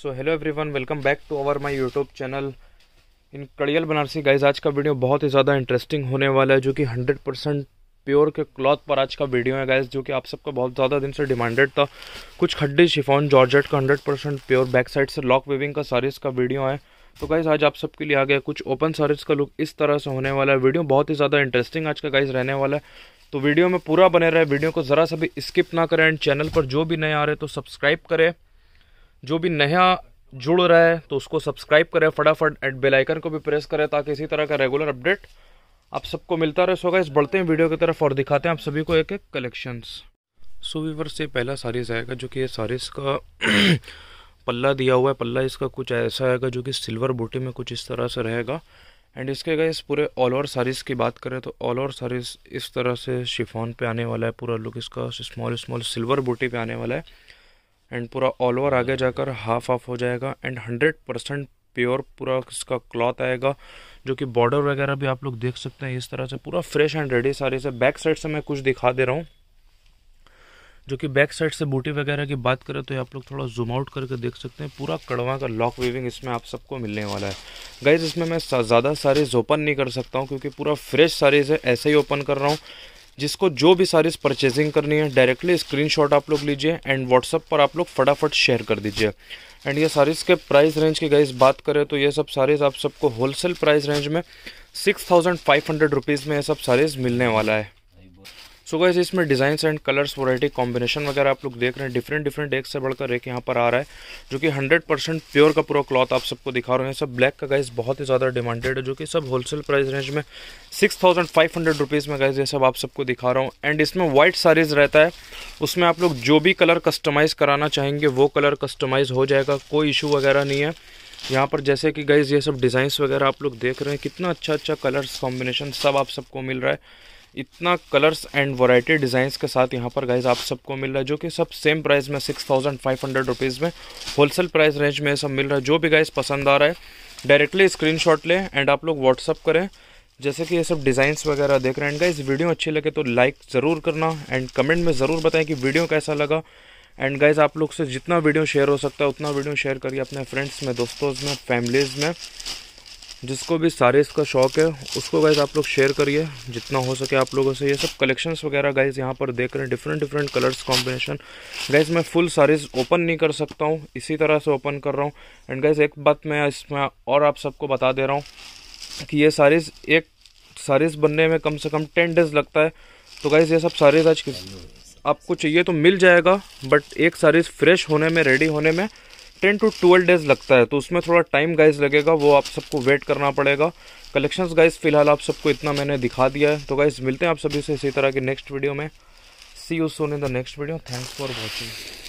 so hello everyone welcome back to our my YouTube channel in Kadiyal Banarasi guys आज का video बहुत ही ज़्यादा interesting होने वाला है जो कि 100 परसेंट प्योर के क्लॉथ पर आज का वीडियो है गाइज जो कि आप सबका बहुत ज़्यादा दिन से डिमांडेड था कुछ खड्डी शिफॉन जॉर्जेट का hundred percent pure back side से लॉक वेविंग का सारीज का वीडियो है तो गाइज आज आप सबके लिए आ गया कुछ ओपन सारीज का लुक इस तरह से होने वाला है वीडियो बहुत ही ज़्यादा इंटरेस्टिंग आज का गाइज रहने वाला है तो वीडियो में पूरा बने रहे वीडियो को ज़रा सा भी स्किप ना करें एंड चैनल पर जो भी नए आ रहे तो सब्सक्राइब करें जो भी नया जुड़ रहा है तो उसको सब्सक्राइब करें फटाफट एंड बेल आइकन को भी प्रेस करें ताकि इसी तरह का रेगुलर अपडेट आप सबको मिलता रहे सोगा इस बढ़ते हैं वीडियो की तरफ और दिखाते हैं आप सभी को एक एक कलेक्शंस सो वीवर से पहला सारीज आएगा जो कि ये सारीज का पल्ला दिया हुआ है पल्ला इसका कुछ ऐसा आएगा जो कि सिल्वर बूटी में कुछ इस तरह से रहेगा एंड इसके अगर इस पूरे ऑल ओवर सारीज़ की बात करें तो ऑल ओवर सारीज़ इस तरह से शिफॉन पे आने वाला है पूरा लुक इसका स्मॉल स्मॉल सिल्वर बूटी पे आने वाला है एंड पूरा ऑल ओवर आगे जाकर हाफ ऑफ हो जाएगा एंड हंड्रेड परसेंट प्योर पूरा इसका क्लॉथ आएगा जो कि बॉर्डर वगैरह भी आप लोग देख सकते हैं इस तरह से पूरा फ्रेश एंड रेडी साड़ी से बैक साइड से मैं कुछ दिखा दे रहा हूँ जो कि बैक साइड से बूटी वगैरह की बात करें तो आप लोग थोड़ा जूम आउट करके देख सकते हैं पूरा कड़वा का लॉक वीविंग इसमें आप सबको मिलने वाला है गाइज इसमें मैं ज़्यादा सारीज ओपन नहीं कर सकता हूँ क्योंकि पूरा फ्रेश सारीज है ऐसे ही ओपन कर रहा हूँ जिसको जो भी सारीज परचेजिंग करनी है डायरेक्टली स्क्रीनशॉट आप लोग लीजिए एंड व्हाट्सअप पर आप लोग फटाफट शेयर कर दीजिए एंड ये सारीज़ के प्राइस रेंज की गई बात करें तो ये सब सारीज़ आप सबको होलसेल प्राइस रेंज में six thousand five hundred rupees में ये सब सारीज़ मिलने वाला है सो गैस इसमें designs and colours variety combination वगैरह आप लोग देख रहे हैं डिफरेंट डिफरेंट एक से बढ़कर एक यहाँ पर आ रहा है जो कि 100 परसेंट प्योर का पूरा क्लॉथ आप सबको दिखा रहे हैं सब ब्लैक का गैस बहुत ही ज़्यादा डिमांडेड है जो कि सब होलसेल प्राइस रेंज में six thousand five hundred rupees में गैस ये सब आप सबको दिखा रहा हूँ एंड इसमें वाइट साइज रहता है उसमें आप लोग जो भी कलर कस्टमाइज़ कराना चाहेंगे वो कलर कस्टमाइज़ हो जाएगा कोई इशू वगैरह नहीं है यहाँ पर जैसे कि गाइज ये सब डिज़ाइंस वगैरह आप लोग देख रहे हैं कितना अच्छा अच्छा कलर्स कॉम्बिनेशन सब आप सबको मिल रहा है इतना कलर्स एंड वराइटी डिज़ाइंस के साथ यहाँ पर गाइज आप सबको मिल रहा है जो कि सब सेम प्राइस में six thousand five hundred rupees में होलसेल प्राइस रेंज में सब मिल रहा है जो भी गाइज पसंद आ रहा है डायरेक्टली स्क्रीन शॉट लें एंड आप लोग व्हाट्सअप करें जैसे कि ये सब डिज़ाइंस वगैरह देख रहे हैं एंड गाइज वीडियो अच्छी लगे तो लाइक ज़रूर करना एंड कमेंट में ज़रूर बताएं कि वीडियो कैसा लगा एंड गाइज आप लोग से जितना वीडियो शेयर हो सकता है उतना वीडियो शेयर करिए अपने फ्रेंड्स में दोस्तों में फैमिलीज़ में जिसको भी सारे इसका शौक है उसको गाइज़ आप लोग शेयर करिए जितना हो सके आप लोगों से ये सब कलेक्शंस वगैरह गाइज़ यहाँ पर देख रहे हैं different different colours combination guys मैं फुल सारीज ओपन नहीं कर सकता हूँ इसी तरह से ओपन कर रहा हूँ एंड गाइज़ एक बात मैं इसमें और आप सबको बता दे रहा हूँ कि ये सारीज एक सारीज बनने में कम से कम टेन डेज लगता है तो गाइज़ ये सब सारीज आज आपको चाहिए तो मिल जाएगा बट एक सारीज फ्रेश होने में रेडी होने में टेन टू ट्वेल्व डेज लगता है तो उसमें थोड़ा टाइम गाइज लगेगा वो आप सबको वेट करना पड़ेगा कलेक्शंस गाइज फिलहाल आप सबको इतना मैंने दिखा दिया है तो गाइज मिलते हैं आप सभी से इसी तरह के नेक्स्ट वीडियो में see you soon in the next video thanks for watching